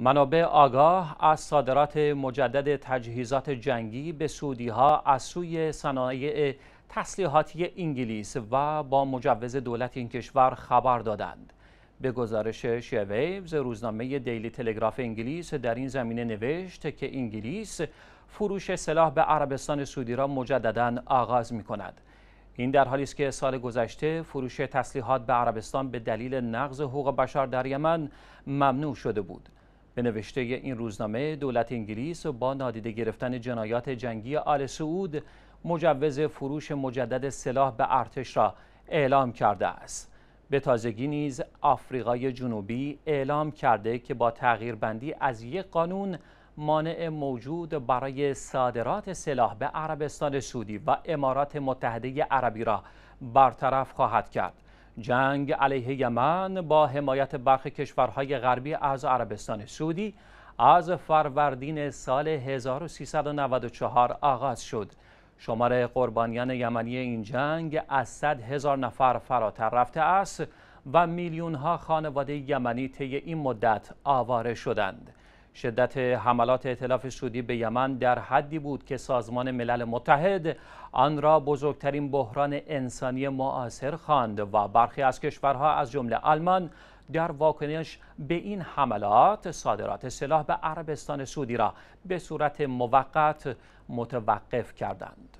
منابع آگاه از صادرات مجدد تجهیزات جنگی به سعودی ها از سوی صنایع تسلیحاتی انگلیس و با مجوز دولت این کشور خبر دادند. به گزارش شیویوز روزنامه دیلی تلگراف انگلیس در این زمینه نوشت که انگلیس فروش سلاح به عربستان سعودی را مجددا آغاز می کند. این در حالی است که سال گذشته فروش تسلیحات به عربستان به دلیل نقض حقوق بشر در یمن ممنوع شده بود. به نوشته این روزنامه دولت انگلیس با نادیده گرفتن جنایات جنگی آل سعود مجوز فروش مجدد سلاح به ارتش را اعلام کرده است به تازگی نیز آفریقای جنوبی اعلام کرده که با تغییر بندی از یک قانون مانع موجود برای صادرات سلاح به عربستان سعودی و امارات متحده عربی را برطرف خواهد کرد جنگ علیه یمن با حمایت برخی کشورهای غربی از عربستان سعودی از فروردین سال 1394 آغاز شد. شمار قربانیان یمنی این جنگ از 100 هزار نفر فراتر رفته است و میلیونها خانواده یمنی طی این مدت آواره شدند. شدت حملات اعتلاف سعودی به یمن در حدی بود که سازمان ملل متحد آن را بزرگترین بحران انسانی معاصر خواند و برخی از کشورها از جمله آلمان در واکنش به این حملات صادرات سلاح به عربستان سعودی را به صورت موقت متوقف کردند.